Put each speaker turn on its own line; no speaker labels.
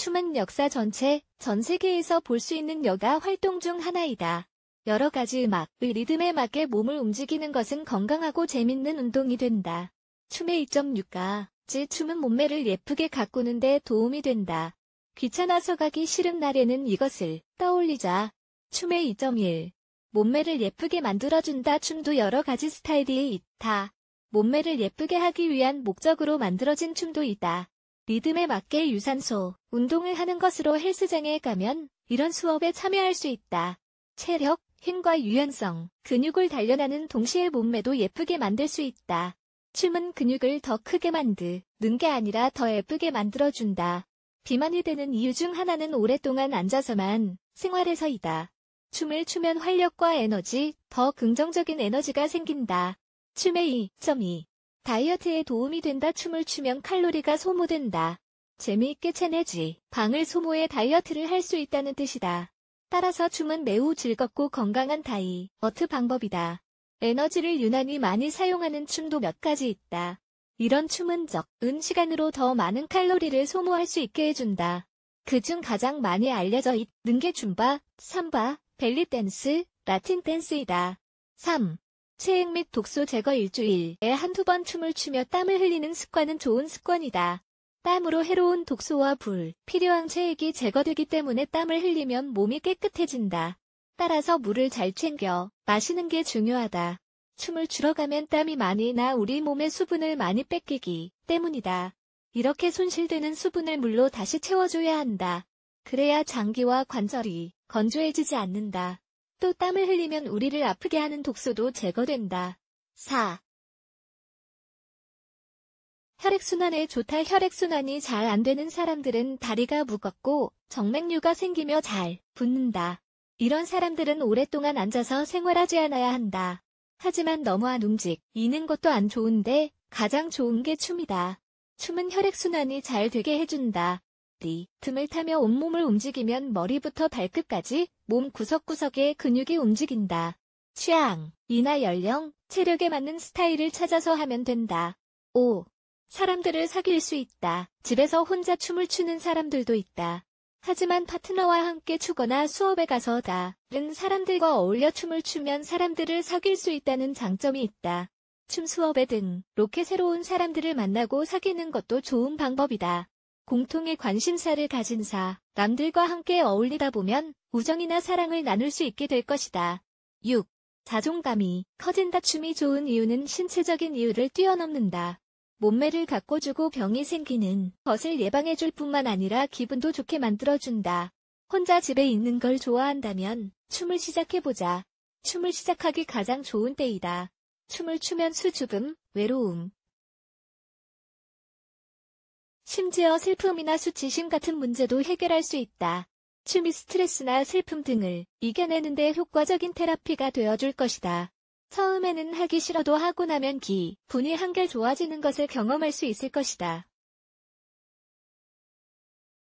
춤은 역사 전체, 전 세계에서 볼 수 있는 여가 활동 중 하나이다. 여러 가지 음악 리듬에 맞게 몸을 움직이는 것은 건강하고 재밌는 운동이 된다. 춤의 2 6가즉 춤은 몸매를 예쁘게 가꾸는 데 도움이 된다. 귀찮아서 가기 싫은 날에는 이것을 떠올리자. 춤의 2.1 몸매를 예쁘게 만들어준다 춤도 여러 가지 스타일이 있다. 몸매를 예쁘게 하기 위한 목적으로 만들어진 춤도 있다. 리듬에 맞게 유산소, 운동을 하는 것으로 헬스장에 가면 이런 수업에 참여할 수 있다. 체력, 힘과 유연성, 근육을 단련하는 동시에 몸매도 예쁘게 만들 수 있다. 춤은 근육을 더 크게 만드는 게 아니라 더 예쁘게 만들어준다. 비만이 되는 이유 중 하나는 오랫동안 앉아서만 생활에서이다. 춤을 추면 활력과 에너지, 더 긍정적인 에너지가 생긴다. 춤의 2.2 다이어트에 도움이 된다 춤을 추면 칼로리가 소모된다. 재미있게 채내지 방을 소모해 다이어트를 할 수 있다는 뜻이다. 따라서 춤은 매우 즐겁고 건강한 다이어트 방법이다. 에너지를 유난히 많이 사용하는 춤도 몇 가지 있다. 이런 춤은 적은 시간으로 더 많은 칼로리를 소모할 수 있게 해준다. 그 중 가장 많이 알려져 있는 게 줌바, 삼바, 벨리 댄스, 라틴 댄스이다. 3. 체액 및 독소 제거 일주일에 한두 번 춤을 추며 땀을 흘리는 습관은 좋은 습관이다. 땀으로 해로운 독소와 불, 필요한 체액이 제거되기 때문에 땀을 흘리면 몸이 깨끗해진다. 따라서 물을 잘 챙겨 마시는 게 중요하다. 춤을 추러 가면 땀이 많이 나 우리 몸의 수분을 많이 뺏기기 때문이다. 이렇게 손실되는 수분을 물로 다시 채워줘야 한다. 그래야 장기와 관절이 건조해지지 않는다. 또 땀을 흘리면 우리를 아프게 하는 독소도 제거된다. 4. 혈액순환에 좋다 혈액순환이 잘 안되는 사람들은 다리가 무겁고 정맥류가 생기며 잘 붓는다. 이런 사람들은 오랫동안 앉아서 생활하지 않아야 한다. 하지만 너무 안 움직, 이는 것도 안 좋은데 가장 좋은 게 춤이다. 춤은 혈액순환이 잘 되게 해준다. 띠 틈을 타며 온몸을 움직이면 머리부터 발끝까지 몸구석구석에 근육이 움직인다. 취향, 이나 연령, 체력에 맞는 스타일을 찾아서 하면 된다. 5. 사람들을 사귈 수 있다. 집에서 혼자 춤을 추는 사람들도 있다. 하지만 파트너와 함께 추거나 수업에 가서 다른 사람들과 어울려 춤을 추면 사람들을 사귈 수 있다는 장점이 있다. 춤 수업에 등 로켓 새로운 사람들을 만나고 사귀는 것도 좋은 방법이다. 공통의 관심사를 가진 사, 남들과 함께 어울리다 보면 우정이나 사랑을 나눌 수 있게 될 것이다. 6. 자존감이 커진 다춤이 좋은 이유는 신체적인 이유를 뛰어넘는다. 몸매를 가꿔주고 병이 생기는 것을 예방해줄 뿐만 아니라 기분도 좋게 만들어준다. 혼자 집에 있는 걸 좋아한다면 춤을 시작해보자. 춤을 시작하기 가장 좋은 때이다. 춤을 추면 수줍음, 외로움, 심지어 슬픔이나 수치심 같은 문제도 해결할 수 있다. 취미 스트레스나 슬픔 등을 이겨내는 데 효과적인 테라피가 되어줄 것이다. 처음에는 하기 싫어도 하고 나면 기분이 한결 좋아지는 것을 경험할 수 있을 것이다.